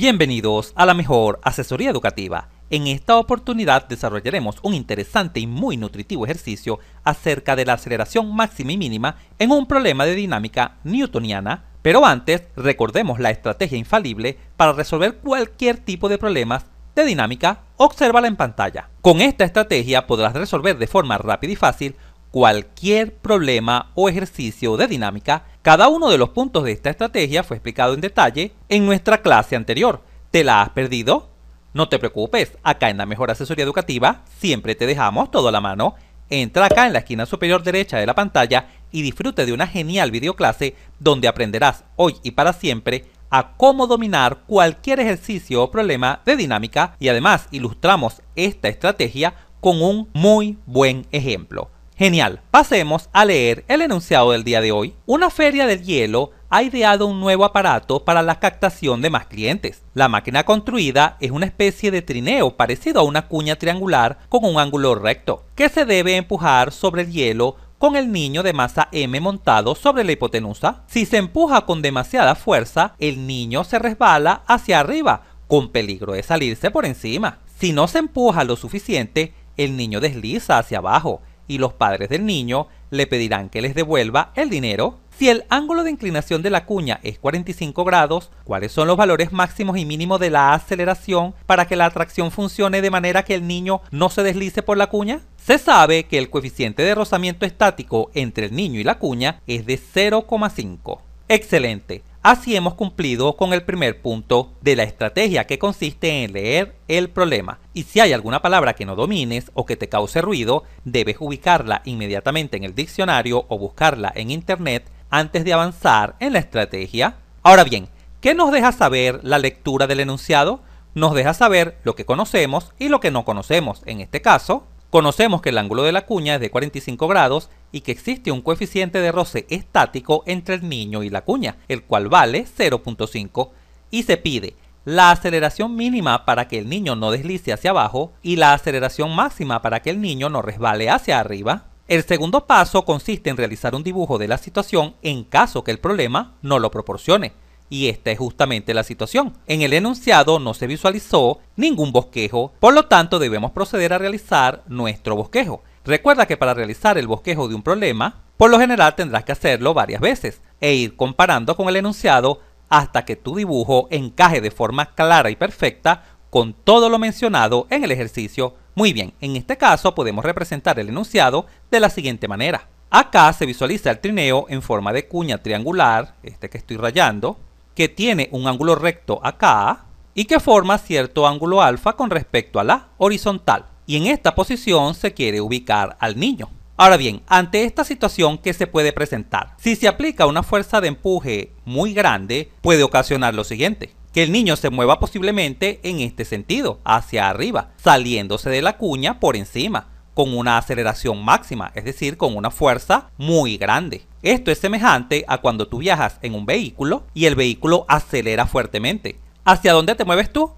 Bienvenidos a la mejor asesoría educativa. En esta oportunidad desarrollaremos un interesante y muy nutritivo ejercicio acerca de la aceleración máxima y mínima en un problema de dinámica newtoniana, pero antes recordemos la estrategia infalible para resolver cualquier tipo de problemas de dinámica, obsérvala en pantalla. Con esta estrategia podrás resolver de forma rápida y fácil cualquier problema o ejercicio de dinámica, cada uno de los puntos de esta estrategia fue explicado en detalle en nuestra clase anterior. ¿Te la has perdido? No te preocupes, acá en la Mejor Asesoría Educativa siempre te dejamos todo a la mano. Entra acá en la esquina superior derecha de la pantalla y disfruta de una genial videoclase donde aprenderás hoy y para siempre a cómo dominar cualquier ejercicio o problema de dinámica y además ilustramos esta estrategia con un muy buen ejemplo. Genial, pasemos a leer el enunciado del día de hoy. Una feria del hielo ha ideado un nuevo aparato para la captación de más clientes. La máquina construida es una especie de trineo parecido a una cuña triangular con un ángulo recto, que se debe empujar sobre el hielo con el niño de masa m montado sobre la hipotenusa. Si se empuja con demasiada fuerza, el niño se resbala hacia arriba, con peligro de salirse por encima. Si no se empuja lo suficiente, el niño desliza hacia abajo y los padres del niño le pedirán que les devuelva el dinero. Si el ángulo de inclinación de la cuña es 45 grados, ¿cuáles son los valores máximos y mínimos de la aceleración para que la atracción funcione de manera que el niño no se deslice por la cuña? Se sabe que el coeficiente de rozamiento estático entre el niño y la cuña es de 0,5. Excelente. Así hemos cumplido con el primer punto de la estrategia que consiste en leer el problema y si hay alguna palabra que no domines o que te cause ruido, debes ubicarla inmediatamente en el diccionario o buscarla en internet antes de avanzar en la estrategia. Ahora bien, ¿qué nos deja saber la lectura del enunciado? Nos deja saber lo que conocemos y lo que no conocemos. En este caso, conocemos que el ángulo de la cuña es de 45 grados y que existe un coeficiente de roce estático entre el niño y la cuña, el cual vale 0.5, y se pide la aceleración mínima para que el niño no deslice hacia abajo y la aceleración máxima para que el niño no resbale hacia arriba. El segundo paso consiste en realizar un dibujo de la situación en caso que el problema no lo proporcione. Y esta es justamente la situación. En el enunciado no se visualizó ningún bosquejo, por lo tanto debemos proceder a realizar nuestro bosquejo. Recuerda que para realizar el bosquejo de un problema, por lo general tendrás que hacerlo varias veces e ir comparando con el enunciado hasta que tu dibujo encaje de forma clara y perfecta con todo lo mencionado en el ejercicio. Muy bien, en este caso podemos representar el enunciado de la siguiente manera. Acá se visualiza el trineo en forma de cuña triangular, este que estoy rayando, que tiene un ángulo recto acá y que forma cierto ángulo alfa con respecto a la horizontal y en esta posición se quiere ubicar al niño. Ahora bien, ante esta situación, que se puede presentar? Si se aplica una fuerza de empuje muy grande, puede ocasionar lo siguiente. Que el niño se mueva posiblemente en este sentido, hacia arriba, saliéndose de la cuña por encima, con una aceleración máxima, es decir, con una fuerza muy grande. Esto es semejante a cuando tú viajas en un vehículo y el vehículo acelera fuertemente. ¿Hacia dónde te mueves tú?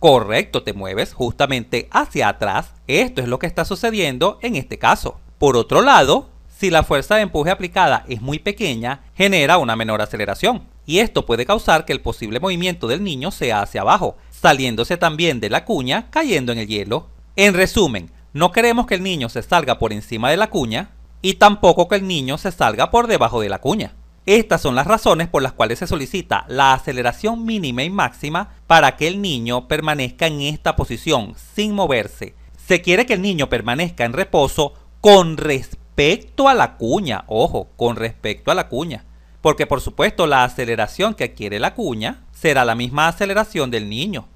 Correcto, te mueves justamente hacia atrás. Esto es lo que está sucediendo en este caso. Por otro lado, si la fuerza de empuje aplicada es muy pequeña, genera una menor aceleración. Y esto puede causar que el posible movimiento del niño sea hacia abajo, saliéndose también de la cuña, cayendo en el hielo. En resumen, no queremos que el niño se salga por encima de la cuña y tampoco que el niño se salga por debajo de la cuña. Estas son las razones por las cuales se solicita la aceleración mínima y máxima para que el niño permanezca en esta posición sin moverse. Se quiere que el niño permanezca en reposo con respecto a la cuña, ojo, con respecto a la cuña. Porque por supuesto la aceleración que adquiere la cuña será la misma aceleración del niño.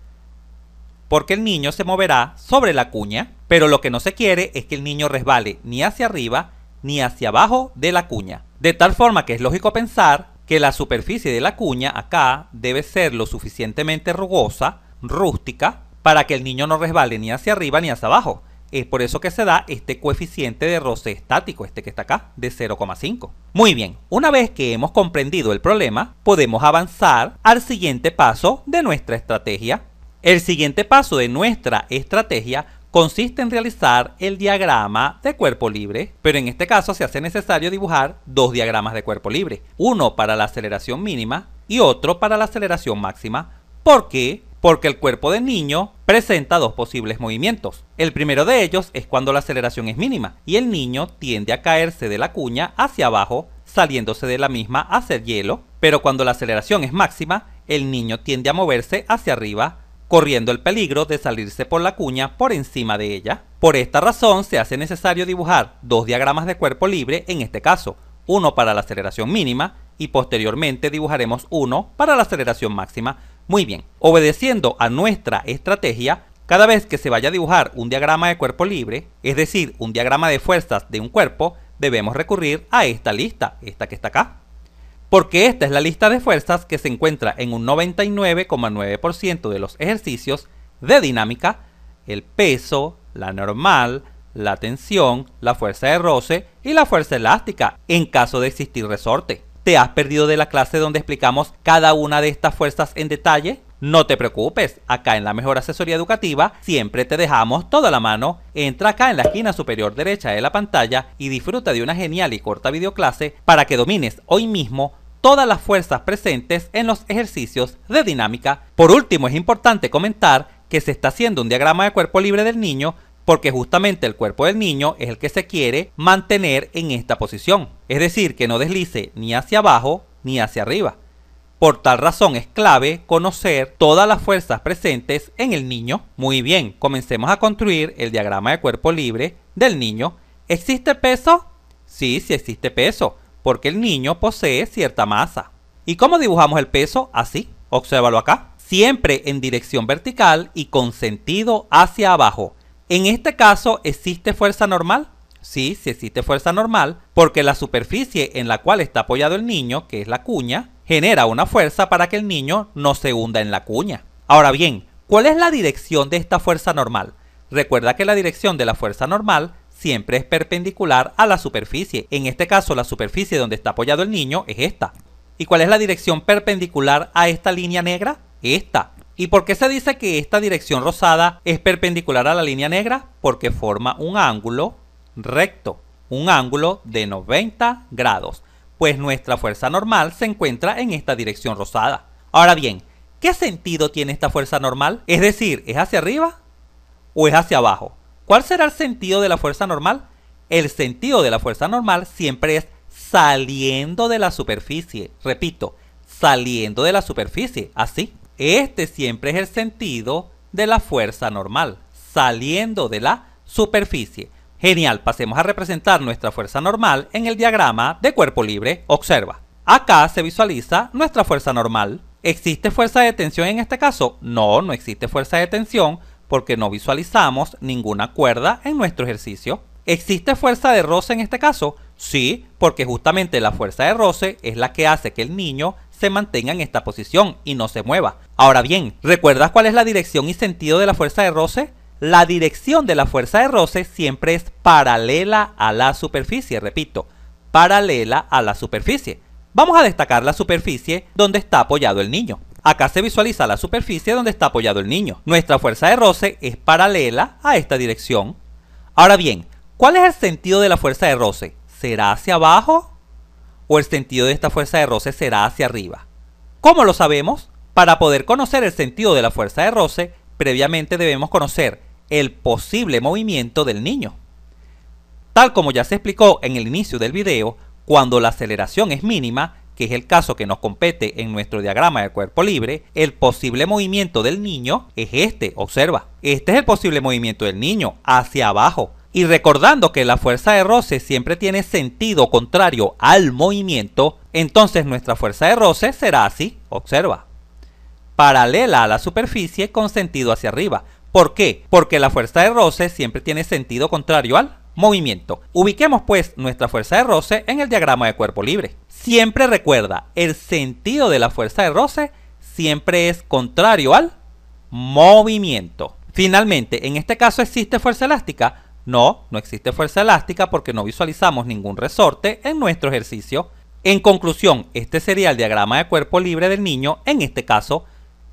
Porque el niño se moverá sobre la cuña, pero lo que no se quiere es que el niño resbale ni hacia arriba ni hacia abajo de la cuña. De tal forma que es lógico pensar que la superficie de la cuña acá debe ser lo suficientemente rugosa, rústica, para que el niño no resbale ni hacia arriba ni hacia abajo. Es por eso que se da este coeficiente de roce estático, este que está acá, de 0,5. Muy bien, una vez que hemos comprendido el problema, podemos avanzar al siguiente paso de nuestra estrategia. El siguiente paso de nuestra estrategia consiste en realizar el diagrama de cuerpo libre, pero en este caso se hace necesario dibujar dos diagramas de cuerpo libre, uno para la aceleración mínima y otro para la aceleración máxima. ¿Por qué? Porque el cuerpo del niño presenta dos posibles movimientos. El primero de ellos es cuando la aceleración es mínima y el niño tiende a caerse de la cuña hacia abajo, saliéndose de la misma hacia el hielo, pero cuando la aceleración es máxima, el niño tiende a moverse hacia arriba, corriendo el peligro de salirse por la cuña por encima de ella. Por esta razón se hace necesario dibujar dos diagramas de cuerpo libre en este caso, uno para la aceleración mínima y posteriormente dibujaremos uno para la aceleración máxima. Muy bien, obedeciendo a nuestra estrategia, cada vez que se vaya a dibujar un diagrama de cuerpo libre, es decir, un diagrama de fuerzas de un cuerpo, debemos recurrir a esta lista, esta que está acá porque esta es la lista de fuerzas que se encuentra en un 99,9% de los ejercicios de dinámica, el peso, la normal, la tensión, la fuerza de roce y la fuerza elástica en caso de existir resorte. ¿Te has perdido de la clase donde explicamos cada una de estas fuerzas en detalle? No te preocupes, acá en la Mejor Asesoría Educativa siempre te dejamos toda la mano. Entra acá en la esquina superior derecha de la pantalla y disfruta de una genial y corta videoclase para que domines hoy mismo todas las fuerzas presentes en los ejercicios de dinámica. Por último, es importante comentar que se está haciendo un diagrama de cuerpo libre del niño porque justamente el cuerpo del niño es el que se quiere mantener en esta posición. Es decir, que no deslice ni hacia abajo ni hacia arriba. Por tal razón es clave conocer todas las fuerzas presentes en el niño. Muy bien, comencemos a construir el diagrama de cuerpo libre del niño. ¿Existe peso? Sí, sí existe peso porque el niño posee cierta masa. ¿Y cómo dibujamos el peso? Así, obsérvalo acá. Siempre en dirección vertical y con sentido hacia abajo. En este caso, ¿existe fuerza normal? Sí, sí existe fuerza normal, porque la superficie en la cual está apoyado el niño, que es la cuña, genera una fuerza para que el niño no se hunda en la cuña. Ahora bien, ¿cuál es la dirección de esta fuerza normal? Recuerda que la dirección de la fuerza normal siempre es perpendicular a la superficie. En este caso, la superficie donde está apoyado el niño es esta. ¿Y cuál es la dirección perpendicular a esta línea negra? Esta. ¿Y por qué se dice que esta dirección rosada es perpendicular a la línea negra? Porque forma un ángulo recto, un ángulo de 90 grados, pues nuestra fuerza normal se encuentra en esta dirección rosada. Ahora bien, ¿qué sentido tiene esta fuerza normal? Es decir, ¿es hacia arriba o es hacia abajo? ¿Cuál será el sentido de la fuerza normal? El sentido de la fuerza normal siempre es saliendo de la superficie. Repito, saliendo de la superficie, así. Este siempre es el sentido de la fuerza normal, saliendo de la superficie. Genial, pasemos a representar nuestra fuerza normal en el diagrama de cuerpo libre. Observa, acá se visualiza nuestra fuerza normal. ¿Existe fuerza de tensión en este caso? No, no existe fuerza de tensión porque no visualizamos ninguna cuerda en nuestro ejercicio. ¿Existe fuerza de roce en este caso? Sí, porque justamente la fuerza de roce es la que hace que el niño se mantenga en esta posición y no se mueva. Ahora bien, ¿recuerdas cuál es la dirección y sentido de la fuerza de roce? La dirección de la fuerza de roce siempre es paralela a la superficie, repito, paralela a la superficie. Vamos a destacar la superficie donde está apoyado el niño. Acá se visualiza la superficie donde está apoyado el niño. Nuestra fuerza de roce es paralela a esta dirección. Ahora bien, ¿cuál es el sentido de la fuerza de roce? ¿Será hacia abajo? ¿O el sentido de esta fuerza de roce será hacia arriba? ¿Cómo lo sabemos? Para poder conocer el sentido de la fuerza de roce, previamente debemos conocer el posible movimiento del niño. Tal como ya se explicó en el inicio del video, cuando la aceleración es mínima, que es el caso que nos compete en nuestro diagrama de cuerpo libre, el posible movimiento del niño es este, observa. Este es el posible movimiento del niño, hacia abajo. Y recordando que la fuerza de roce siempre tiene sentido contrario al movimiento, entonces nuestra fuerza de roce será así, observa. Paralela a la superficie con sentido hacia arriba. ¿Por qué? Porque la fuerza de roce siempre tiene sentido contrario al movimiento. Ubiquemos pues nuestra fuerza de roce en el diagrama de cuerpo libre. Siempre recuerda, el sentido de la fuerza de roce siempre es contrario al movimiento. Finalmente, ¿en este caso existe fuerza elástica? No, no existe fuerza elástica porque no visualizamos ningún resorte en nuestro ejercicio. En conclusión, este sería el diagrama de cuerpo libre del niño. En este caso,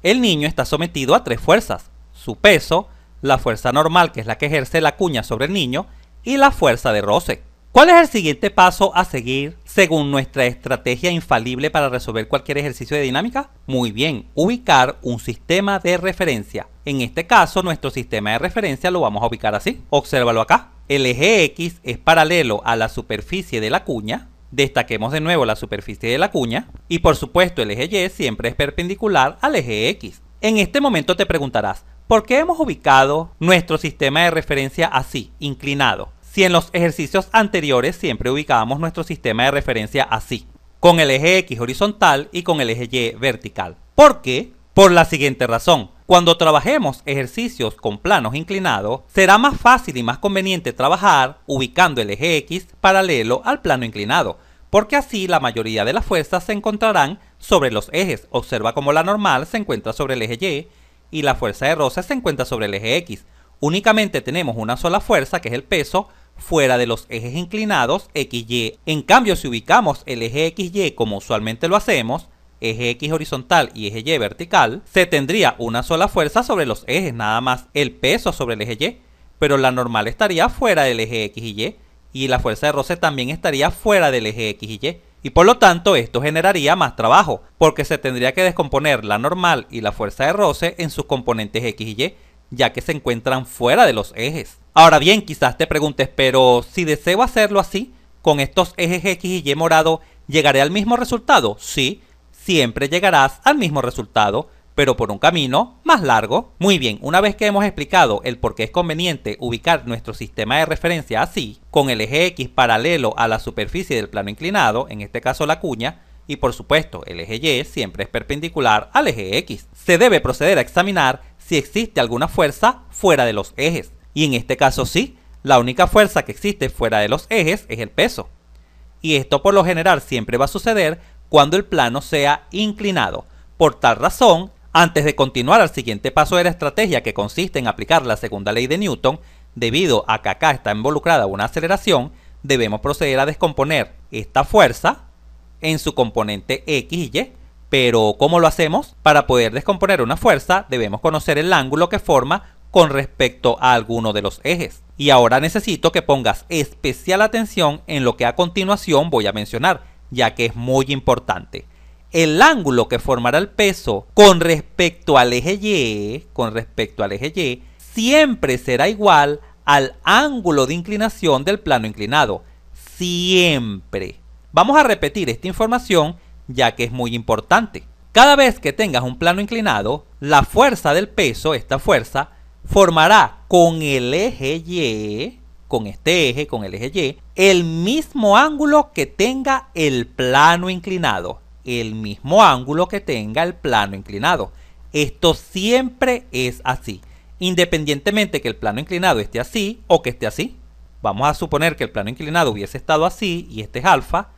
el niño está sometido a tres fuerzas. Su peso, la fuerza normal que es la que ejerce la cuña sobre el niño y la fuerza de roce. ¿Cuál es el siguiente paso a seguir según nuestra estrategia infalible para resolver cualquier ejercicio de dinámica? Muy bien, ubicar un sistema de referencia. En este caso, nuestro sistema de referencia lo vamos a ubicar así. Obsérvalo acá. El eje X es paralelo a la superficie de la cuña. Destaquemos de nuevo la superficie de la cuña. Y por supuesto, el eje Y siempre es perpendicular al eje X. En este momento te preguntarás, ¿Por qué hemos ubicado nuestro sistema de referencia así, inclinado? Si en los ejercicios anteriores siempre ubicábamos nuestro sistema de referencia así, con el eje X horizontal y con el eje Y vertical. ¿Por qué? Por la siguiente razón. Cuando trabajemos ejercicios con planos inclinados, será más fácil y más conveniente trabajar ubicando el eje X paralelo al plano inclinado, porque así la mayoría de las fuerzas se encontrarán sobre los ejes. Observa cómo la normal se encuentra sobre el eje Y y la fuerza de roce se encuentra sobre el eje X. Únicamente tenemos una sola fuerza, que es el peso, fuera de los ejes inclinados XY. En cambio, si ubicamos el eje XY como usualmente lo hacemos, eje X horizontal y eje Y vertical, se tendría una sola fuerza sobre los ejes, nada más el peso sobre el eje Y, pero la normal estaría fuera del eje X y Y, y la fuerza de roce también estaría fuera del eje X y Y y por lo tanto esto generaría más trabajo, porque se tendría que descomponer la normal y la fuerza de roce en sus componentes X y Y, ya que se encuentran fuera de los ejes. Ahora bien, quizás te preguntes, pero si deseo hacerlo así, con estos ejes X y Y morado, ¿llegaré al mismo resultado? Sí, siempre llegarás al mismo resultado, pero por un camino más largo. Muy bien, una vez que hemos explicado el por qué es conveniente ubicar nuestro sistema de referencia así, con el eje X paralelo a la superficie del plano inclinado, en este caso la cuña, y por supuesto el eje Y siempre es perpendicular al eje X. Se debe proceder a examinar si existe alguna fuerza fuera de los ejes, y en este caso sí, la única fuerza que existe fuera de los ejes es el peso. Y esto por lo general siempre va a suceder cuando el plano sea inclinado. Por tal razón, antes de continuar al siguiente paso de la estrategia que consiste en aplicar la segunda ley de Newton, debido a que acá está involucrada una aceleración, debemos proceder a descomponer esta fuerza en su componente X y Pero ¿cómo lo hacemos? Para poder descomponer una fuerza debemos conocer el ángulo que forma con respecto a alguno de los ejes. Y ahora necesito que pongas especial atención en lo que a continuación voy a mencionar, ya que es muy importante el ángulo que formará el peso con respecto al eje Y, con respecto al eje Y, siempre será igual al ángulo de inclinación del plano inclinado. Siempre. Vamos a repetir esta información ya que es muy importante. Cada vez que tengas un plano inclinado, la fuerza del peso, esta fuerza, formará con el eje Y, con este eje, con el eje Y, el mismo ángulo que tenga el plano inclinado el mismo ángulo que tenga el plano inclinado. Esto siempre es así, independientemente que el plano inclinado esté así o que esté así. Vamos a suponer que el plano inclinado hubiese estado así y este es alfa,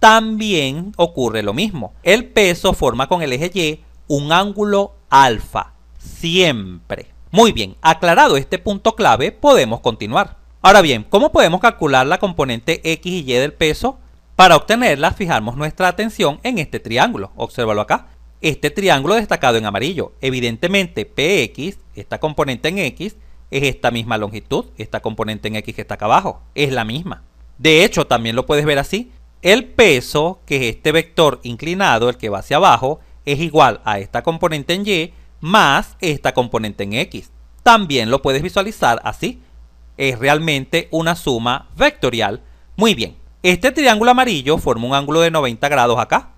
también ocurre lo mismo. El peso forma con el eje Y un ángulo alfa, siempre. Muy bien, aclarado este punto clave, podemos continuar. Ahora bien, ¿cómo podemos calcular la componente X y Y del peso? Para obtenerla, fijamos nuestra atención en este triángulo. Obsérvalo acá. Este triángulo destacado en amarillo. Evidentemente, PX, esta componente en X, es esta misma longitud. Esta componente en X que está acá abajo es la misma. De hecho, también lo puedes ver así. El peso, que es este vector inclinado, el que va hacia abajo, es igual a esta componente en Y más esta componente en X. También lo puedes visualizar así. Es realmente una suma vectorial. Muy bien. Este triángulo amarillo forma un ángulo de 90 grados acá.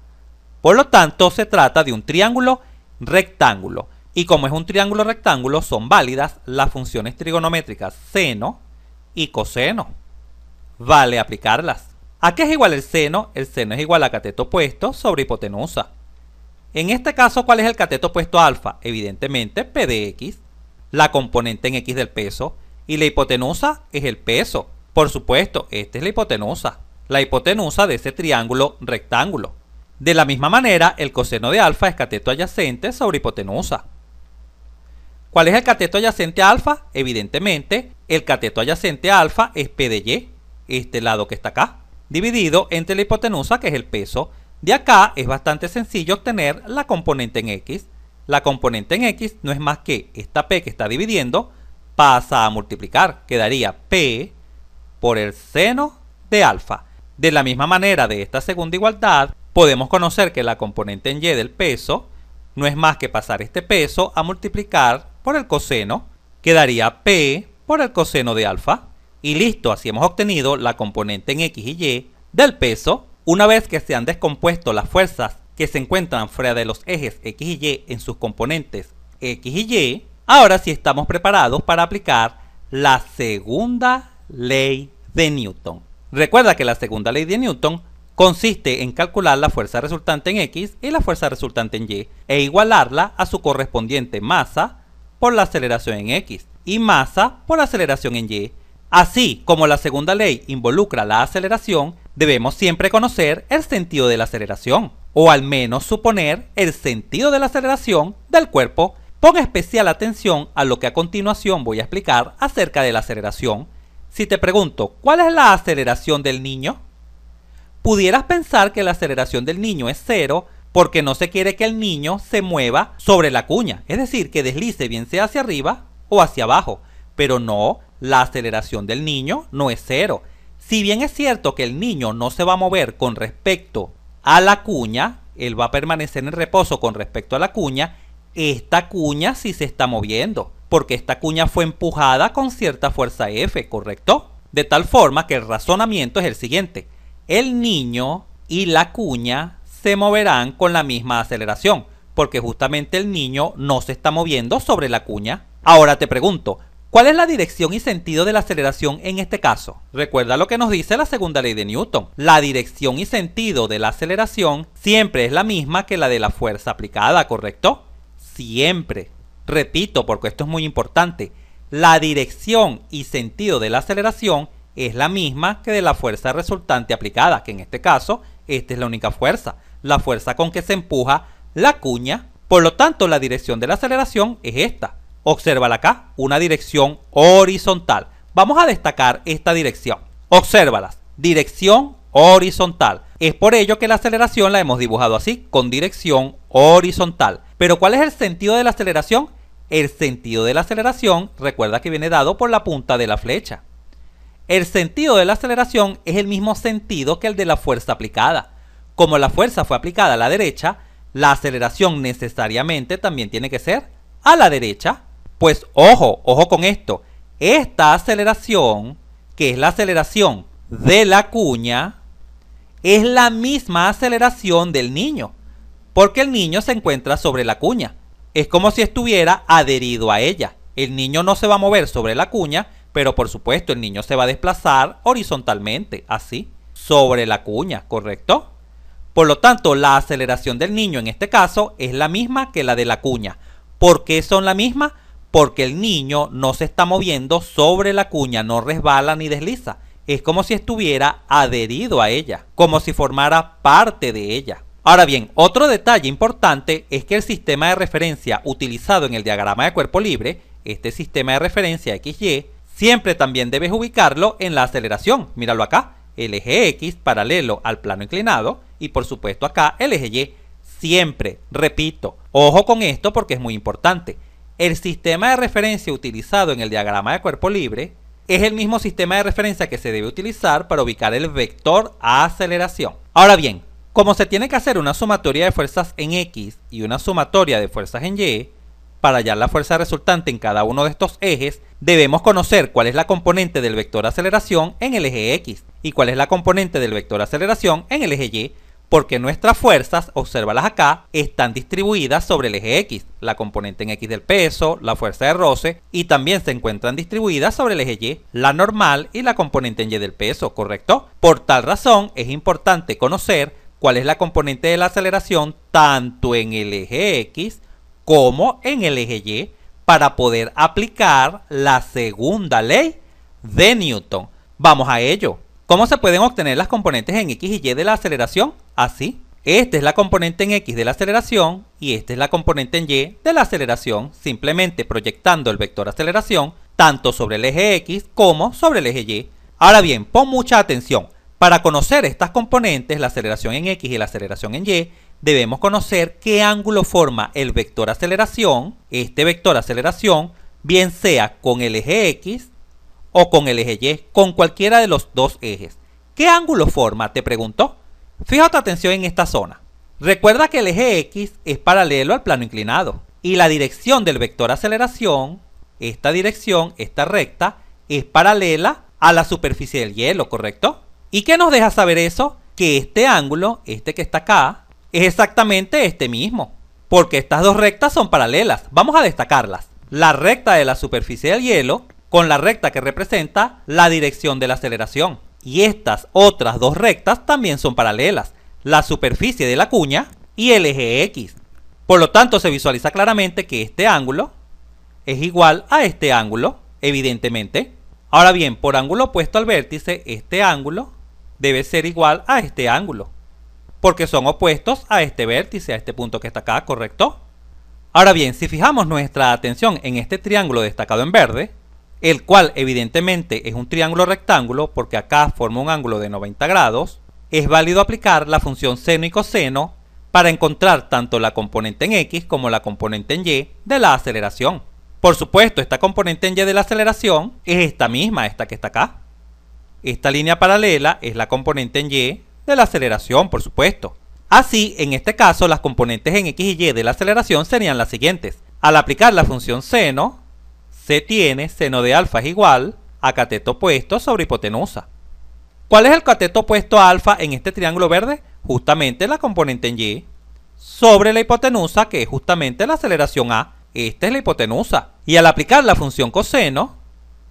Por lo tanto, se trata de un triángulo rectángulo. Y como es un triángulo rectángulo, son válidas las funciones trigonométricas seno y coseno. Vale aplicarlas. ¿A qué es igual el seno? El seno es igual a cateto opuesto sobre hipotenusa. En este caso, ¿cuál es el cateto opuesto alfa? Evidentemente, P de X, la componente en X del peso, y la hipotenusa es el peso. Por supuesto, esta es la hipotenusa la hipotenusa de ese triángulo rectángulo. De la misma manera, el coseno de alfa es cateto adyacente sobre hipotenusa. ¿Cuál es el cateto adyacente a alfa? Evidentemente, el cateto adyacente a alfa es P de Y, este lado que está acá, dividido entre la hipotenusa, que es el peso. De acá es bastante sencillo obtener la componente en X. La componente en X no es más que esta P que está dividiendo, pasa a multiplicar. Quedaría P por el seno de alfa. De la misma manera de esta segunda igualdad, podemos conocer que la componente en y del peso no es más que pasar este peso a multiplicar por el coseno, quedaría p por el coseno de alfa, y listo, así hemos obtenido la componente en x y y del peso. Una vez que se han descompuesto las fuerzas que se encuentran fuera de los ejes x y y en sus componentes x y y, ahora sí estamos preparados para aplicar la segunda ley de Newton. Recuerda que la segunda ley de Newton consiste en calcular la fuerza resultante en X y la fuerza resultante en Y e igualarla a su correspondiente masa por la aceleración en X y masa por la aceleración en Y. Así como la segunda ley involucra la aceleración, debemos siempre conocer el sentido de la aceleración, o al menos suponer el sentido de la aceleración del cuerpo. Pon especial atención a lo que a continuación voy a explicar acerca de la aceleración si te pregunto, ¿cuál es la aceleración del niño? Pudieras pensar que la aceleración del niño es cero porque no se quiere que el niño se mueva sobre la cuña, es decir, que deslice bien sea hacia arriba o hacia abajo. Pero no, la aceleración del niño no es cero. Si bien es cierto que el niño no se va a mover con respecto a la cuña, él va a permanecer en reposo con respecto a la cuña, esta cuña sí se está moviendo porque esta cuña fue empujada con cierta fuerza F, ¿correcto? De tal forma que el razonamiento es el siguiente. El niño y la cuña se moverán con la misma aceleración, porque justamente el niño no se está moviendo sobre la cuña. Ahora te pregunto, ¿cuál es la dirección y sentido de la aceleración en este caso? Recuerda lo que nos dice la segunda ley de Newton. La dirección y sentido de la aceleración siempre es la misma que la de la fuerza aplicada, ¿correcto? Siempre. Repito, porque esto es muy importante, la dirección y sentido de la aceleración es la misma que de la fuerza resultante aplicada, que en este caso, esta es la única fuerza, la fuerza con que se empuja la cuña. Por lo tanto, la dirección de la aceleración es esta. Obsérvala acá, una dirección horizontal. Vamos a destacar esta dirección. Obsérvalas, dirección horizontal. Es por ello que la aceleración la hemos dibujado así, con dirección horizontal. Pero ¿cuál es el sentido de la aceleración? El sentido de la aceleración, recuerda que viene dado por la punta de la flecha. El sentido de la aceleración es el mismo sentido que el de la fuerza aplicada. Como la fuerza fue aplicada a la derecha, la aceleración necesariamente también tiene que ser a la derecha. Pues ojo, ojo con esto. Esta aceleración, que es la aceleración de la cuña, es la misma aceleración del niño, porque el niño se encuentra sobre la cuña. Es como si estuviera adherido a ella. El niño no se va a mover sobre la cuña, pero por supuesto el niño se va a desplazar horizontalmente, así, sobre la cuña, ¿correcto? Por lo tanto, la aceleración del niño en este caso es la misma que la de la cuña. ¿Por qué son la misma? Porque el niño no se está moviendo sobre la cuña, no resbala ni desliza es como si estuviera adherido a ella, como si formara parte de ella. Ahora bien, otro detalle importante es que el sistema de referencia utilizado en el diagrama de cuerpo libre, este sistema de referencia XY, siempre también debes ubicarlo en la aceleración. Míralo acá, el eje X paralelo al plano inclinado y por supuesto acá el eje Y. Siempre, repito, ojo con esto porque es muy importante. El sistema de referencia utilizado en el diagrama de cuerpo libre es el mismo sistema de referencia que se debe utilizar para ubicar el vector aceleración. Ahora bien, como se tiene que hacer una sumatoria de fuerzas en X y una sumatoria de fuerzas en Y, para hallar la fuerza resultante en cada uno de estos ejes, debemos conocer cuál es la componente del vector aceleración en el eje X y cuál es la componente del vector aceleración en el eje Y porque nuestras fuerzas, observalas acá, están distribuidas sobre el eje X, la componente en X del peso, la fuerza de roce, y también se encuentran distribuidas sobre el eje Y, la normal y la componente en Y del peso, ¿correcto? Por tal razón, es importante conocer cuál es la componente de la aceleración tanto en el eje X como en el eje Y para poder aplicar la segunda ley de Newton. Vamos a ello. ¿Cómo se pueden obtener las componentes en X y Y de la aceleración? Así. Esta es la componente en X de la aceleración y esta es la componente en Y de la aceleración, simplemente proyectando el vector aceleración tanto sobre el eje X como sobre el eje Y. Ahora bien, pon mucha atención. Para conocer estas componentes, la aceleración en X y la aceleración en Y, debemos conocer qué ángulo forma el vector aceleración, este vector aceleración, bien sea con el eje X o con el eje Y, con cualquiera de los dos ejes. ¿Qué ángulo forma? Te preguntó. Fija tu atención en esta zona. Recuerda que el eje X es paralelo al plano inclinado y la dirección del vector aceleración, esta dirección, esta recta, es paralela a la superficie del hielo, ¿correcto? ¿Y qué nos deja saber eso? Que este ángulo, este que está acá, es exactamente este mismo, porque estas dos rectas son paralelas. Vamos a destacarlas. La recta de la superficie del hielo con la recta que representa la dirección de la aceleración. Y estas otras dos rectas también son paralelas, la superficie de la cuña y el eje X. Por lo tanto, se visualiza claramente que este ángulo es igual a este ángulo, evidentemente. Ahora bien, por ángulo opuesto al vértice, este ángulo debe ser igual a este ángulo, porque son opuestos a este vértice, a este punto que está acá, ¿correcto? Ahora bien, si fijamos nuestra atención en este triángulo destacado en verde, el cual evidentemente es un triángulo rectángulo porque acá forma un ángulo de 90 grados, es válido aplicar la función seno y coseno para encontrar tanto la componente en x como la componente en y de la aceleración. Por supuesto, esta componente en y de la aceleración es esta misma, esta que está acá. Esta línea paralela es la componente en y de la aceleración, por supuesto. Así, en este caso, las componentes en x y y de la aceleración serían las siguientes. Al aplicar la función seno, tiene seno de alfa es igual a cateto opuesto sobre hipotenusa. ¿Cuál es el cateto opuesto a alfa en este triángulo verde? Justamente la componente en Y sobre la hipotenusa, que es justamente la aceleración A. Esta es la hipotenusa. Y al aplicar la función coseno,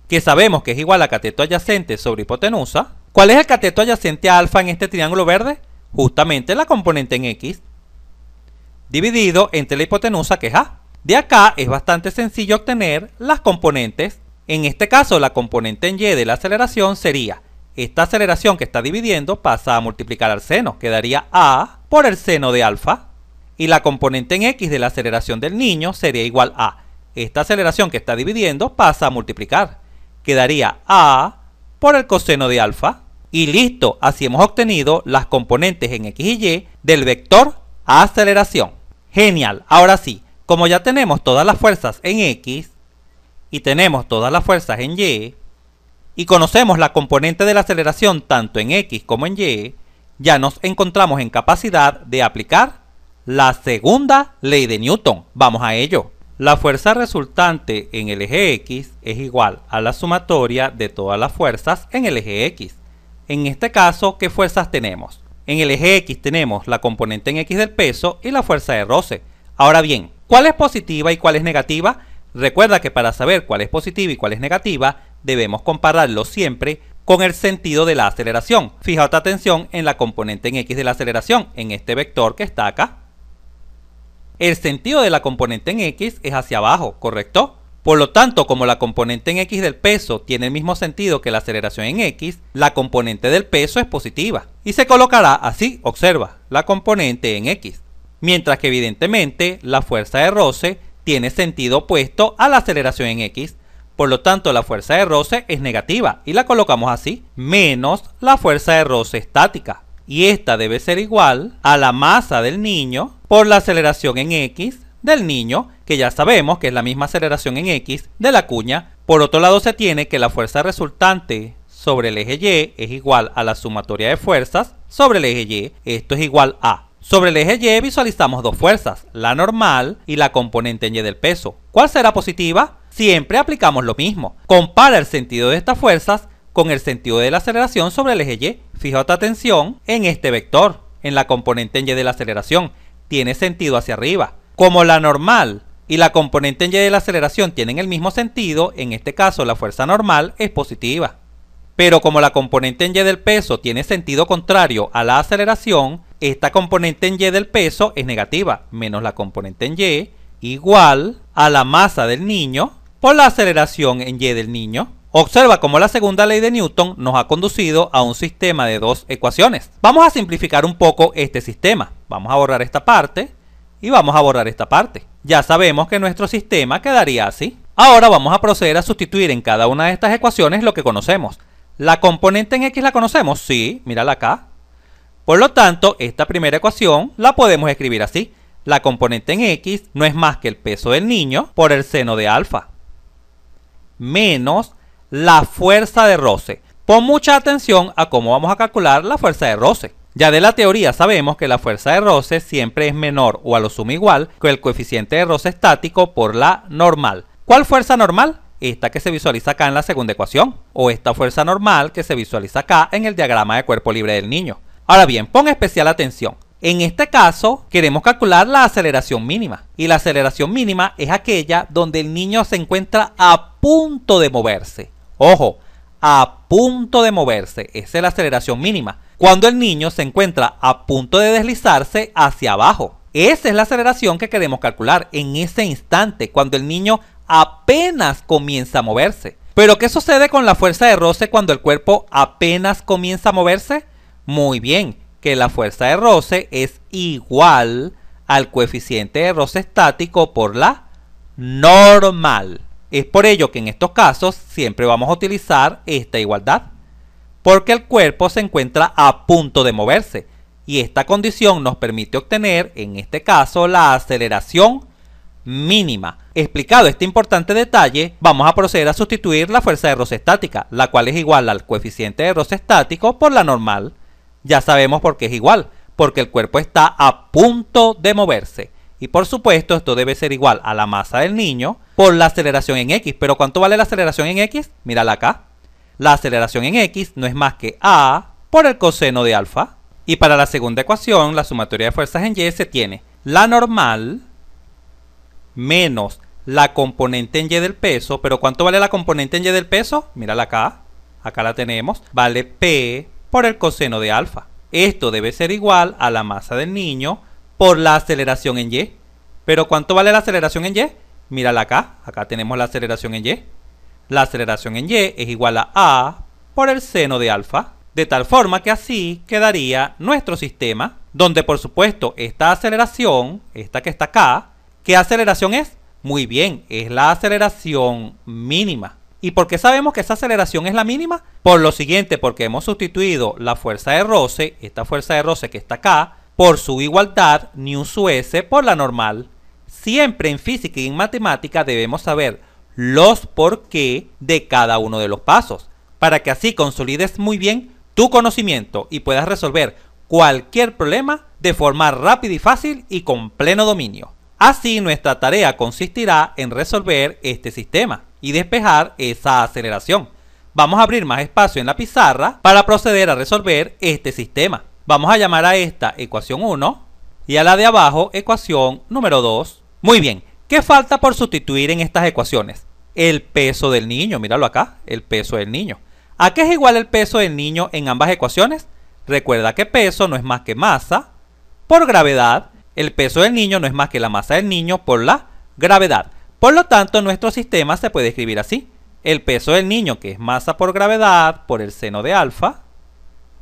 que sabemos que es igual a cateto adyacente sobre hipotenusa, ¿cuál es el cateto adyacente a alfa en este triángulo verde? Justamente la componente en X, dividido entre la hipotenusa, que es A. De acá es bastante sencillo obtener las componentes. En este caso la componente en Y de la aceleración sería esta aceleración que está dividiendo pasa a multiplicar al seno, quedaría A por el seno de alfa. Y la componente en X de la aceleración del niño sería igual a esta aceleración que está dividiendo pasa a multiplicar, quedaría A por el coseno de alfa. Y listo, así hemos obtenido las componentes en X y Y del vector aceleración. Genial, ahora sí, como ya tenemos todas las fuerzas en X y tenemos todas las fuerzas en Y, y conocemos la componente de la aceleración tanto en X como en Y, ya nos encontramos en capacidad de aplicar la segunda ley de Newton. Vamos a ello. La fuerza resultante en el eje X es igual a la sumatoria de todas las fuerzas en el eje X. En este caso, ¿qué fuerzas tenemos? En el eje X tenemos la componente en X del peso y la fuerza de roce. Ahora bien, ¿Cuál es positiva y cuál es negativa? Recuerda que para saber cuál es positiva y cuál es negativa, debemos compararlo siempre con el sentido de la aceleración. Fija atención en la componente en x de la aceleración, en este vector que está acá. El sentido de la componente en x es hacia abajo, ¿correcto? Por lo tanto, como la componente en x del peso tiene el mismo sentido que la aceleración en x, la componente del peso es positiva y se colocará así, observa, la componente en x mientras que evidentemente la fuerza de roce tiene sentido opuesto a la aceleración en X. Por lo tanto, la fuerza de roce es negativa y la colocamos así, menos la fuerza de roce estática. Y esta debe ser igual a la masa del niño por la aceleración en X del niño, que ya sabemos que es la misma aceleración en X de la cuña. Por otro lado, se tiene que la fuerza resultante sobre el eje Y es igual a la sumatoria de fuerzas sobre el eje Y. Esto es igual a sobre el eje Y visualizamos dos fuerzas, la normal y la componente en Y del peso. ¿Cuál será positiva? Siempre aplicamos lo mismo. Compara el sentido de estas fuerzas con el sentido de la aceleración sobre el eje Y. Fija tu atención en este vector, en la componente en Y de la aceleración. Tiene sentido hacia arriba. Como la normal y la componente en Y de la aceleración tienen el mismo sentido, en este caso la fuerza normal es positiva. Pero como la componente en Y del peso tiene sentido contrario a la aceleración, esta componente en Y del peso es negativa, menos la componente en Y igual a la masa del niño por la aceleración en Y del niño. Observa cómo la segunda ley de Newton nos ha conducido a un sistema de dos ecuaciones. Vamos a simplificar un poco este sistema. Vamos a borrar esta parte y vamos a borrar esta parte. Ya sabemos que nuestro sistema quedaría así. Ahora vamos a proceder a sustituir en cada una de estas ecuaciones lo que conocemos. ¿La componente en X la conocemos? Sí, mírala acá. Por lo tanto, esta primera ecuación la podemos escribir así. La componente en X no es más que el peso del niño por el seno de alfa. Menos la fuerza de roce. Pon mucha atención a cómo vamos a calcular la fuerza de roce. Ya de la teoría sabemos que la fuerza de roce siempre es menor o a lo sumo igual que el coeficiente de roce estático por la normal. ¿Cuál fuerza normal? Esta que se visualiza acá en la segunda ecuación, o esta fuerza normal que se visualiza acá en el diagrama de cuerpo libre del niño. Ahora bien, pon especial atención. En este caso, queremos calcular la aceleración mínima. Y la aceleración mínima es aquella donde el niño se encuentra a punto de moverse. Ojo, a punto de moverse. Esa es la aceleración mínima. Cuando el niño se encuentra a punto de deslizarse hacia abajo. Esa es la aceleración que queremos calcular en ese instante, cuando el niño apenas comienza a moverse. Pero ¿qué sucede con la fuerza de roce cuando el cuerpo apenas comienza a moverse? Muy bien, que la fuerza de roce es igual al coeficiente de roce estático por la normal. Es por ello que en estos casos siempre vamos a utilizar esta igualdad, porque el cuerpo se encuentra a punto de moverse y esta condición nos permite obtener, en este caso, la aceleración mínima. Explicado este importante detalle, vamos a proceder a sustituir la fuerza de roce estática, la cual es igual al coeficiente de roce estático por la normal ya sabemos por qué es igual, porque el cuerpo está a punto de moverse. Y por supuesto, esto debe ser igual a la masa del niño por la aceleración en X. Pero ¿cuánto vale la aceleración en X? Mírala acá. La aceleración en X no es más que A por el coseno de alfa. Y para la segunda ecuación, la sumatoria de fuerzas en Y se tiene la normal menos la componente en Y del peso. Pero ¿cuánto vale la componente en Y del peso? Mírala acá. Acá la tenemos. Vale P por el coseno de alfa. Esto debe ser igual a la masa del niño por la aceleración en y. Pero ¿cuánto vale la aceleración en y? Mírala acá, acá tenemos la aceleración en y. La aceleración en y es igual a a por el seno de alfa. De tal forma que así quedaría nuestro sistema, donde por supuesto esta aceleración, esta que está acá, ¿qué aceleración es? Muy bien, es la aceleración mínima. ¿Y por qué sabemos que esa aceleración es la mínima? Por lo siguiente, porque hemos sustituido la fuerza de roce, esta fuerza de roce que está acá, por su igualdad, ni su s, por la normal. Siempre en física y en matemática debemos saber los por qué de cada uno de los pasos, para que así consolides muy bien tu conocimiento y puedas resolver cualquier problema de forma rápida y fácil y con pleno dominio. Así nuestra tarea consistirá en resolver este sistema y despejar esa aceleración. Vamos a abrir más espacio en la pizarra para proceder a resolver este sistema. Vamos a llamar a esta ecuación 1 y a la de abajo ecuación número 2. Muy bien, ¿qué falta por sustituir en estas ecuaciones? El peso del niño, míralo acá, el peso del niño. ¿A qué es igual el peso del niño en ambas ecuaciones? Recuerda que peso no es más que masa por gravedad. El peso del niño no es más que la masa del niño por la gravedad. Por lo tanto, nuestro sistema se puede escribir así. El peso del niño, que es masa por gravedad por el seno de alfa,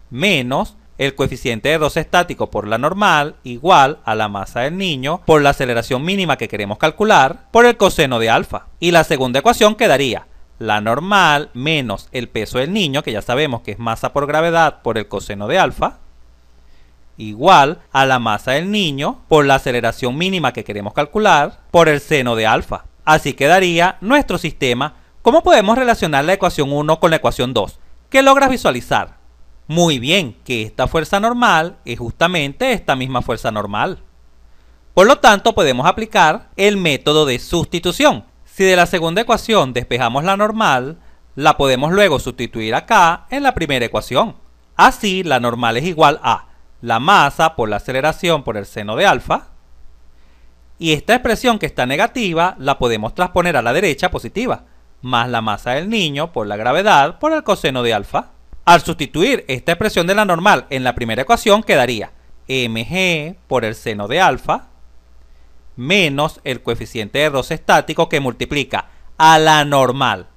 menos el coeficiente de 2 estático por la normal igual a la masa del niño por la aceleración mínima que queremos calcular por el coseno de alfa. Y la segunda ecuación quedaría la normal menos el peso del niño, que ya sabemos que es masa por gravedad por el coseno de alfa, igual a la masa del niño por la aceleración mínima que queremos calcular por el seno de alfa. Así quedaría nuestro sistema. ¿Cómo podemos relacionar la ecuación 1 con la ecuación 2? ¿Qué logras visualizar? Muy bien, que esta fuerza normal es justamente esta misma fuerza normal. Por lo tanto, podemos aplicar el método de sustitución. Si de la segunda ecuación despejamos la normal, la podemos luego sustituir acá en la primera ecuación. Así, la normal es igual a la masa por la aceleración por el seno de alfa y esta expresión que está negativa la podemos transponer a la derecha positiva, más la masa del niño por la gravedad por el coseno de alfa. Al sustituir esta expresión de la normal en la primera ecuación quedaría mg por el seno de alfa menos el coeficiente de roce estático que multiplica a la normal.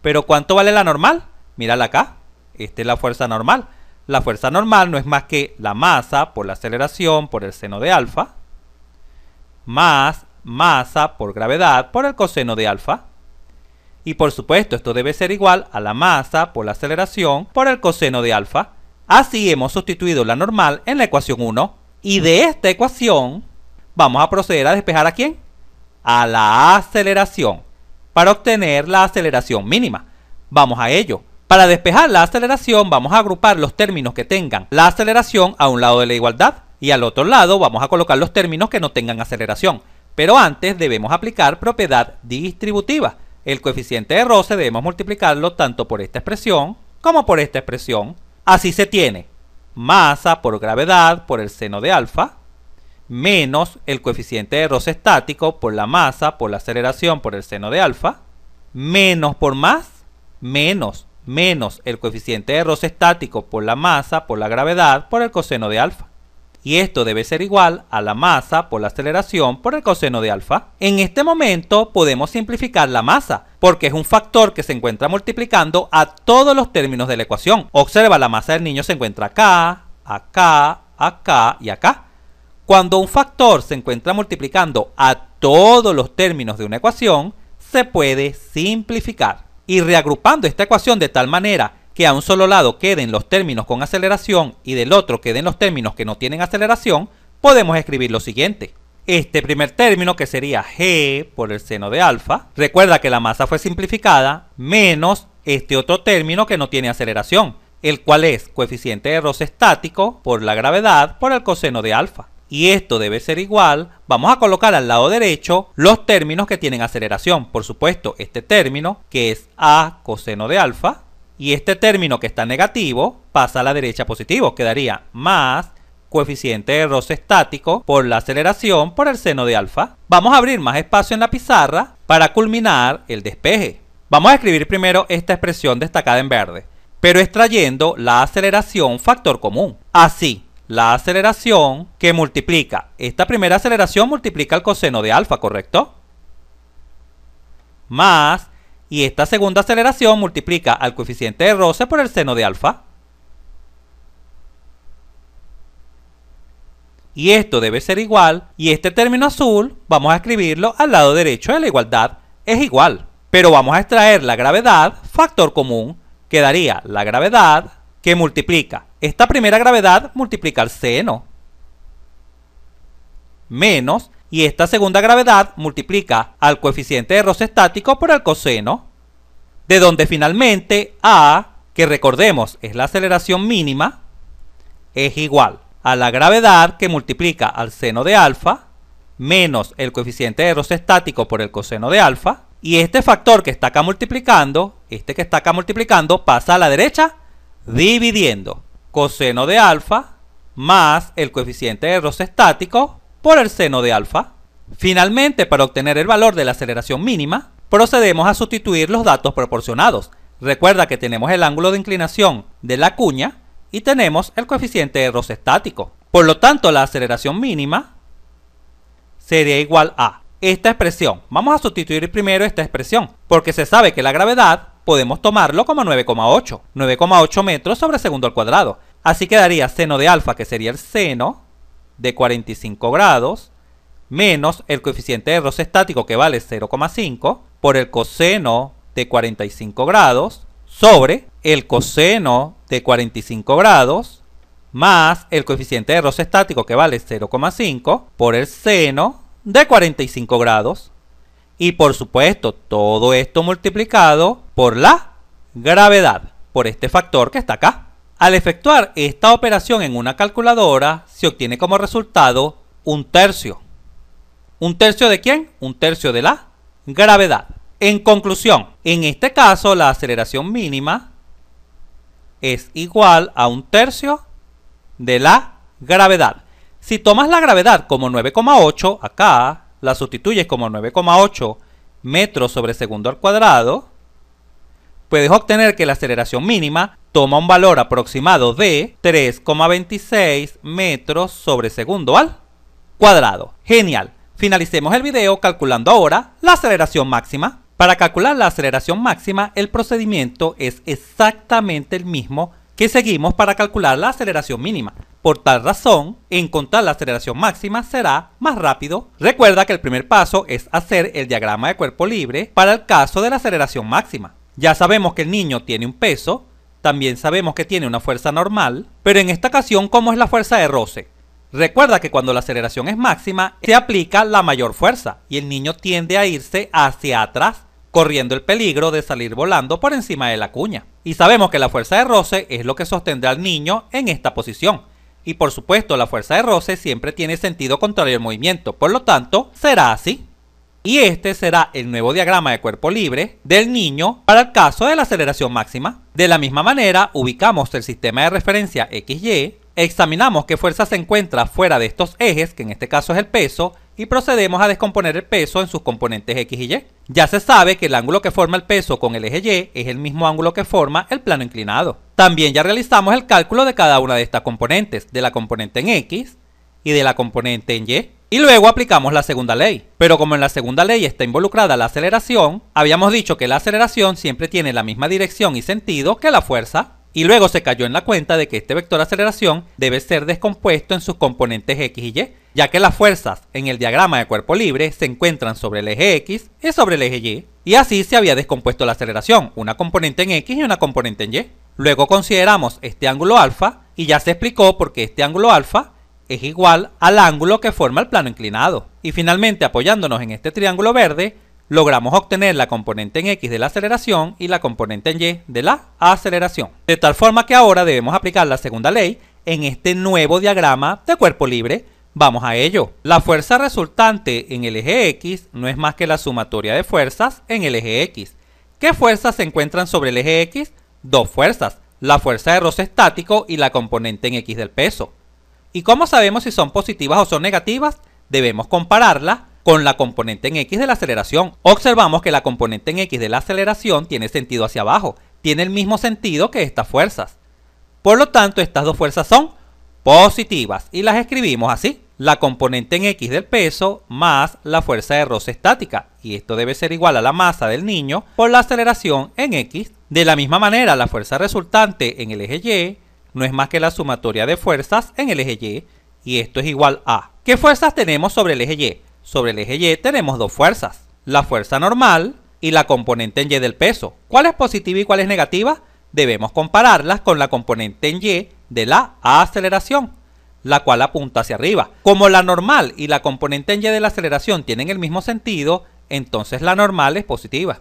¿Pero cuánto vale la normal? Mírala acá. Esta es la fuerza normal. La fuerza normal no es más que la masa por la aceleración por el seno de alfa más masa por gravedad por el coseno de alfa. Y por supuesto esto debe ser igual a la masa por la aceleración por el coseno de alfa. Así hemos sustituido la normal en la ecuación 1. Y de esta ecuación vamos a proceder a despejar a quién? A la aceleración. Para obtener la aceleración mínima. Vamos a ello. Para despejar la aceleración vamos a agrupar los términos que tengan la aceleración a un lado de la igualdad y al otro lado vamos a colocar los términos que no tengan aceleración. Pero antes debemos aplicar propiedad distributiva. El coeficiente de roce debemos multiplicarlo tanto por esta expresión como por esta expresión. Así se tiene masa por gravedad por el seno de alfa menos el coeficiente de roce estático por la masa por la aceleración por el seno de alfa menos por más menos menos el coeficiente de roce estático por la masa por la gravedad por el coseno de alfa y esto debe ser igual a la masa por la aceleración por el coseno de alfa. En este momento podemos simplificar la masa, porque es un factor que se encuentra multiplicando a todos los términos de la ecuación. Observa, la masa del niño se encuentra acá, acá, acá y acá. Cuando un factor se encuentra multiplicando a todos los términos de una ecuación, se puede simplificar. Y reagrupando esta ecuación de tal manera que a un solo lado queden los términos con aceleración y del otro queden los términos que no tienen aceleración, podemos escribir lo siguiente. Este primer término, que sería g por el seno de alfa, recuerda que la masa fue simplificada, menos este otro término que no tiene aceleración, el cual es coeficiente de roce estático por la gravedad por el coseno de alfa. Y esto debe ser igual, vamos a colocar al lado derecho los términos que tienen aceleración. Por supuesto, este término, que es a coseno de alfa, y este término que está negativo pasa a la derecha positivo. Quedaría más coeficiente de roce estático por la aceleración por el seno de alfa. Vamos a abrir más espacio en la pizarra para culminar el despeje. Vamos a escribir primero esta expresión destacada en verde, pero extrayendo la aceleración factor común. Así, la aceleración que multiplica, esta primera aceleración multiplica el coseno de alfa, ¿correcto? Más y esta segunda aceleración multiplica al coeficiente de roce por el seno de alfa. Y esto debe ser igual, y este término azul vamos a escribirlo al lado derecho de la igualdad, es igual. Pero vamos a extraer la gravedad, factor común, quedaría la gravedad que multiplica esta primera gravedad multiplica el seno menos y esta segunda gravedad multiplica al coeficiente de roce estático por el coseno, de donde finalmente A, que recordemos es la aceleración mínima, es igual a la gravedad que multiplica al seno de alfa menos el coeficiente de roce estático por el coseno de alfa, y este factor que está acá multiplicando, este que está acá multiplicando, pasa a la derecha dividiendo coseno de alfa más el coeficiente de roce estático por el seno de alfa. Finalmente, para obtener el valor de la aceleración mínima, procedemos a sustituir los datos proporcionados. Recuerda que tenemos el ángulo de inclinación de la cuña y tenemos el coeficiente de roce estático. Por lo tanto, la aceleración mínima sería igual a esta expresión. Vamos a sustituir primero esta expresión, porque se sabe que la gravedad podemos tomarlo como 9,8. 9,8 metros sobre segundo al cuadrado. Así quedaría seno de alfa, que sería el seno de 45 grados menos el coeficiente de roce estático que vale 0,5 por el coseno de 45 grados sobre el coseno de 45 grados más el coeficiente de roce estático que vale 0,5 por el seno de 45 grados y por supuesto todo esto multiplicado por la gravedad, por este factor que está acá. Al efectuar esta operación en una calculadora, se obtiene como resultado un tercio. ¿Un tercio de quién? Un tercio de la gravedad. En conclusión, en este caso la aceleración mínima es igual a un tercio de la gravedad. Si tomas la gravedad como 9,8, acá la sustituyes como 9,8 metros sobre segundo al cuadrado, puedes obtener que la aceleración mínima toma un valor aproximado de 3,26 metros sobre segundo al cuadrado. Genial. Finalicemos el video calculando ahora la aceleración máxima. Para calcular la aceleración máxima, el procedimiento es exactamente el mismo que seguimos para calcular la aceleración mínima. Por tal razón, encontrar la aceleración máxima será más rápido. Recuerda que el primer paso es hacer el diagrama de cuerpo libre para el caso de la aceleración máxima. Ya sabemos que el niño tiene un peso, también sabemos que tiene una fuerza normal, pero en esta ocasión, ¿cómo es la fuerza de roce? Recuerda que cuando la aceleración es máxima, se aplica la mayor fuerza y el niño tiende a irse hacia atrás, corriendo el peligro de salir volando por encima de la cuña. Y sabemos que la fuerza de roce es lo que sostendrá al niño en esta posición. Y por supuesto, la fuerza de roce siempre tiene sentido contrario al movimiento, por lo tanto, será así y este será el nuevo diagrama de cuerpo libre del niño para el caso de la aceleración máxima. De la misma manera, ubicamos el sistema de referencia XY, examinamos qué fuerza se encuentra fuera de estos ejes, que en este caso es el peso, y procedemos a descomponer el peso en sus componentes X y Y. Ya se sabe que el ángulo que forma el peso con el eje Y es el mismo ángulo que forma el plano inclinado. También ya realizamos el cálculo de cada una de estas componentes, de la componente en X y de la componente en Y. Y luego aplicamos la segunda ley. Pero como en la segunda ley está involucrada la aceleración, habíamos dicho que la aceleración siempre tiene la misma dirección y sentido que la fuerza. Y luego se cayó en la cuenta de que este vector aceleración debe ser descompuesto en sus componentes x y y, ya que las fuerzas en el diagrama de cuerpo libre se encuentran sobre el eje x y sobre el eje y, y así se había descompuesto la aceleración, una componente en x y una componente en y. Luego consideramos este ángulo alfa y ya se explicó por qué este ángulo alfa es igual al ángulo que forma el plano inclinado. Y finalmente, apoyándonos en este triángulo verde, logramos obtener la componente en X de la aceleración y la componente en Y de la aceleración. De tal forma que ahora debemos aplicar la segunda ley en este nuevo diagrama de cuerpo libre. Vamos a ello. La fuerza resultante en el eje X no es más que la sumatoria de fuerzas en el eje X. ¿Qué fuerzas se encuentran sobre el eje X? Dos fuerzas, la fuerza de roce estático y la componente en X del peso. ¿Y cómo sabemos si son positivas o son negativas? Debemos compararlas con la componente en X de la aceleración. Observamos que la componente en X de la aceleración tiene sentido hacia abajo, tiene el mismo sentido que estas fuerzas. Por lo tanto, estas dos fuerzas son positivas y las escribimos así. La componente en X del peso más la fuerza de roce estática. Y esto debe ser igual a la masa del niño por la aceleración en X. De la misma manera, la fuerza resultante en el eje Y no es más que la sumatoria de fuerzas en el eje Y, y esto es igual a. ¿Qué fuerzas tenemos sobre el eje Y? Sobre el eje Y tenemos dos fuerzas, la fuerza normal y la componente en Y del peso. ¿Cuál es positiva y cuál es negativa? Debemos compararlas con la componente en Y de la aceleración, la cual apunta hacia arriba. Como la normal y la componente en Y de la aceleración tienen el mismo sentido, entonces la normal es positiva.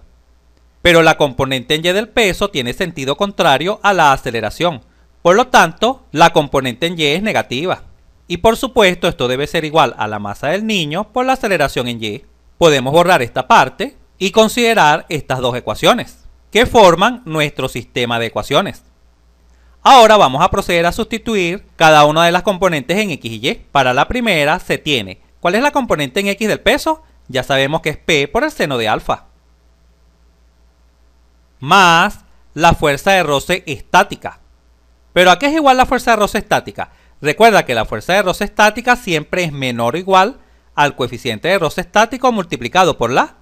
Pero la componente en Y del peso tiene sentido contrario a la aceleración, por lo tanto, la componente en y es negativa. Y por supuesto, esto debe ser igual a la masa del niño por la aceleración en y. Podemos borrar esta parte y considerar estas dos ecuaciones, que forman nuestro sistema de ecuaciones. Ahora vamos a proceder a sustituir cada una de las componentes en x y y. Para la primera se tiene, ¿cuál es la componente en x del peso? Ya sabemos que es p por el seno de alfa. Más la fuerza de roce estática, pero ¿a qué es igual la fuerza de roce estática? Recuerda que la fuerza de roce estática siempre es menor o igual al coeficiente de roce estático multiplicado por la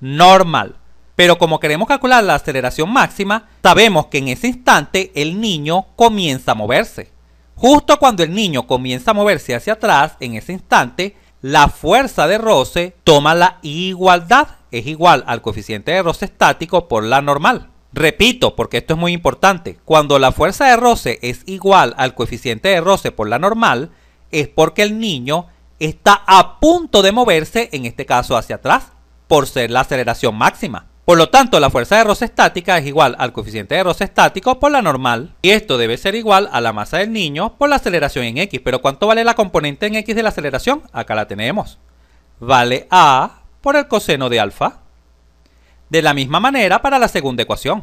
normal. Pero como queremos calcular la aceleración máxima, sabemos que en ese instante el niño comienza a moverse. Justo cuando el niño comienza a moverse hacia atrás, en ese instante, la fuerza de roce toma la igualdad, es igual al coeficiente de roce estático por la normal. Repito, porque esto es muy importante, cuando la fuerza de roce es igual al coeficiente de roce por la normal, es porque el niño está a punto de moverse, en este caso hacia atrás, por ser la aceleración máxima. Por lo tanto, la fuerza de roce estática es igual al coeficiente de roce estático por la normal. Y esto debe ser igual a la masa del niño por la aceleración en X. Pero ¿cuánto vale la componente en X de la aceleración? Acá la tenemos. Vale A por el coseno de alfa. De la misma manera para la segunda ecuación.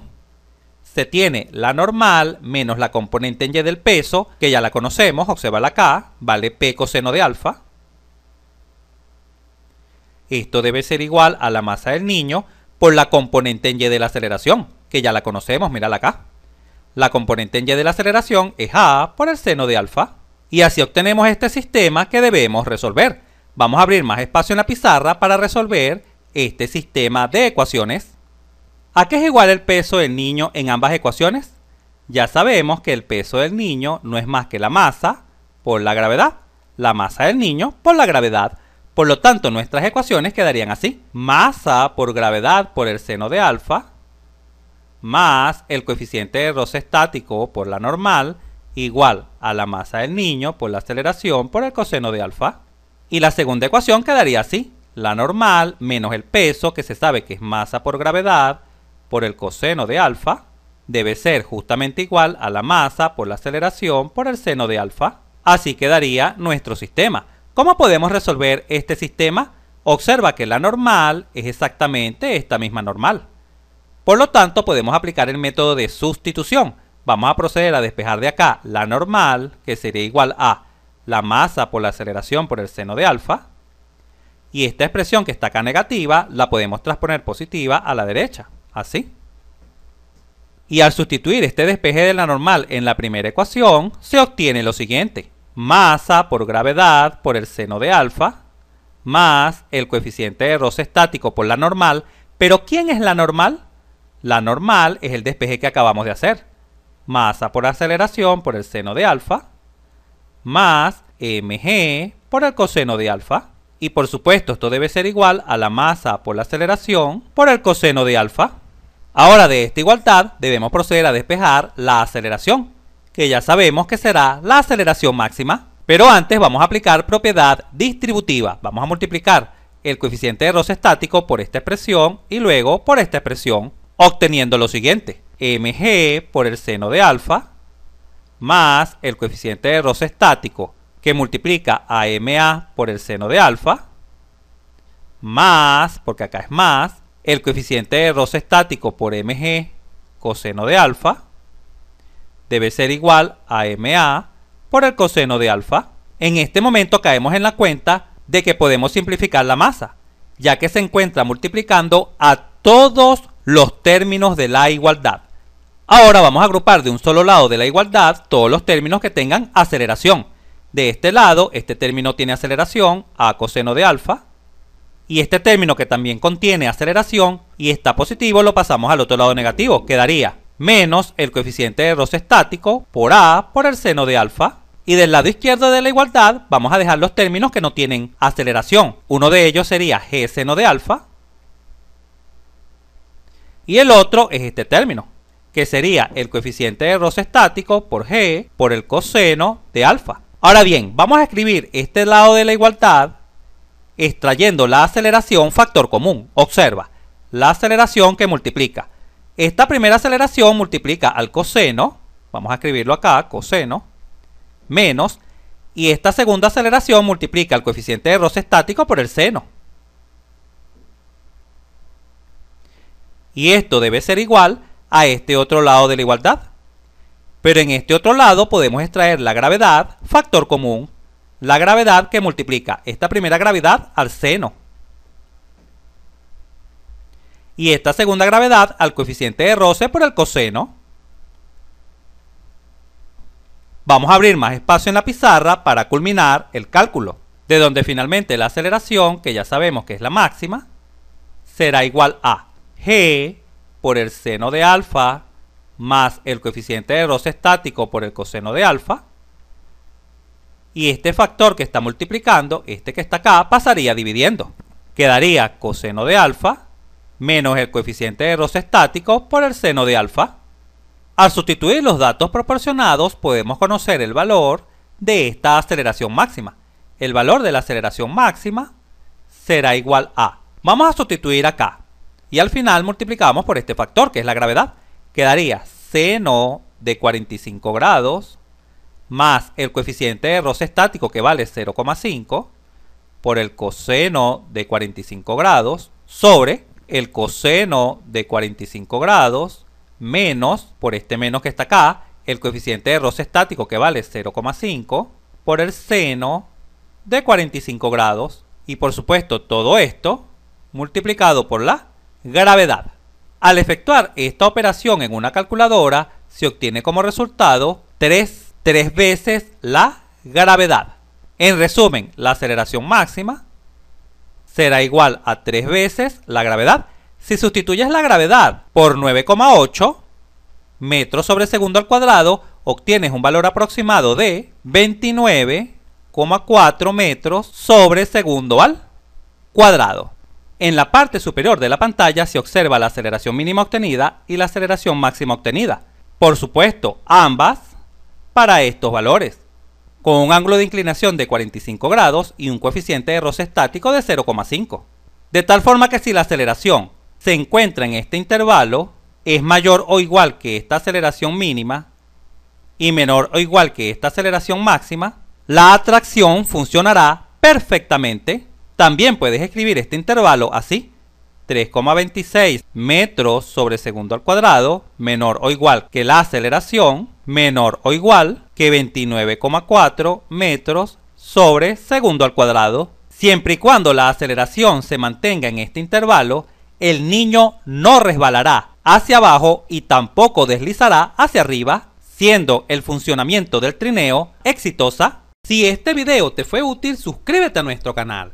Se tiene la normal menos la componente en y del peso, que ya la conocemos, observa acá, vale p coseno de alfa. Esto debe ser igual a la masa del niño por la componente en y de la aceleración, que ya la conocemos, mírala acá. La componente en y de la aceleración es a por el seno de alfa. Y así obtenemos este sistema que debemos resolver. Vamos a abrir más espacio en la pizarra para resolver este sistema de ecuaciones. ¿A qué es igual el peso del niño en ambas ecuaciones? Ya sabemos que el peso del niño no es más que la masa por la gravedad, la masa del niño por la gravedad. Por lo tanto, nuestras ecuaciones quedarían así. Masa por gravedad por el seno de alfa más el coeficiente de roce estático por la normal igual a la masa del niño por la aceleración por el coseno de alfa. Y la segunda ecuación quedaría así la normal menos el peso, que se sabe que es masa por gravedad, por el coseno de alfa, debe ser justamente igual a la masa por la aceleración por el seno de alfa. Así quedaría nuestro sistema. ¿Cómo podemos resolver este sistema? Observa que la normal es exactamente esta misma normal. Por lo tanto, podemos aplicar el método de sustitución. Vamos a proceder a despejar de acá la normal, que sería igual a la masa por la aceleración por el seno de alfa, y esta expresión que está acá negativa la podemos transponer positiva a la derecha, así. Y al sustituir este despeje de la normal en la primera ecuación, se obtiene lo siguiente. Masa por gravedad por el seno de alfa más el coeficiente de roce estático por la normal. ¿Pero quién es la normal? La normal es el despeje que acabamos de hacer. Masa por aceleración por el seno de alfa más mg por el coseno de alfa. Y por supuesto esto debe ser igual a la masa por la aceleración por el coseno de alfa. Ahora de esta igualdad debemos proceder a despejar la aceleración, que ya sabemos que será la aceleración máxima. Pero antes vamos a aplicar propiedad distributiva. Vamos a multiplicar el coeficiente de roce estático por esta expresión y luego por esta expresión, obteniendo lo siguiente. mg por el seno de alfa más el coeficiente de roce estático que multiplica a MA por el seno de alfa, más, porque acá es más, el coeficiente de roce estático por mg coseno de alfa debe ser igual a ma por el coseno de alfa. En este momento caemos en la cuenta de que podemos simplificar la masa, ya que se encuentra multiplicando a todos los términos de la igualdad. Ahora vamos a agrupar de un solo lado de la igualdad todos los términos que tengan aceleración de este lado, este término tiene aceleración a coseno de alfa, y este término que también contiene aceleración y está positivo lo pasamos al otro lado negativo, quedaría menos el coeficiente de roce estático por A por el seno de alfa. Y del lado izquierdo de la igualdad vamos a dejar los términos que no tienen aceleración. Uno de ellos sería G seno de alfa y el otro es este término, que sería el coeficiente de roce estático por G por el coseno de alfa. Ahora bien, vamos a escribir este lado de la igualdad extrayendo la aceleración factor común. Observa, la aceleración que multiplica. Esta primera aceleración multiplica al coseno, vamos a escribirlo acá, coseno, menos, y esta segunda aceleración multiplica el coeficiente de roce estático por el seno. Y esto debe ser igual a este otro lado de la igualdad. Pero en este otro lado podemos extraer la gravedad, factor común, la gravedad que multiplica esta primera gravedad al seno y esta segunda gravedad al coeficiente de roce por el coseno. Vamos a abrir más espacio en la pizarra para culminar el cálculo, de donde finalmente la aceleración, que ya sabemos que es la máxima, será igual a g por el seno de alfa más el coeficiente de roce estático por el coseno de alfa. Y este factor que está multiplicando, este que está acá, pasaría dividiendo. Quedaría coseno de alfa menos el coeficiente de roce estático por el seno de alfa. Al sustituir los datos proporcionados podemos conocer el valor de esta aceleración máxima. El valor de la aceleración máxima será igual a... Vamos a sustituir acá y al final multiplicamos por este factor que es la gravedad quedaría seno de 45 grados más el coeficiente de roce estático que vale 0,5 por el coseno de 45 grados sobre el coseno de 45 grados menos, por este menos que está acá, el coeficiente de roce estático que vale 0,5 por el seno de 45 grados y por supuesto todo esto multiplicado por la gravedad. Al efectuar esta operación en una calculadora, se obtiene como resultado 3, veces la gravedad. En resumen, la aceleración máxima será igual a 3 veces la gravedad. Si sustituyes la gravedad por 9,8 metros sobre segundo al cuadrado, obtienes un valor aproximado de 29,4 metros sobre segundo al cuadrado. En la parte superior de la pantalla se observa la aceleración mínima obtenida y la aceleración máxima obtenida. Por supuesto, ambas para estos valores, con un ángulo de inclinación de 45 grados y un coeficiente de roce estático de 0,5. De tal forma que si la aceleración se encuentra en este intervalo, es mayor o igual que esta aceleración mínima y menor o igual que esta aceleración máxima, la atracción funcionará perfectamente también puedes escribir este intervalo así. 3,26 metros sobre segundo al cuadrado menor o igual que la aceleración menor o igual que 29,4 metros sobre segundo al cuadrado. Siempre y cuando la aceleración se mantenga en este intervalo, el niño no resbalará hacia abajo y tampoco deslizará hacia arriba, siendo el funcionamiento del trineo exitosa. Si este video te fue útil, suscríbete a nuestro canal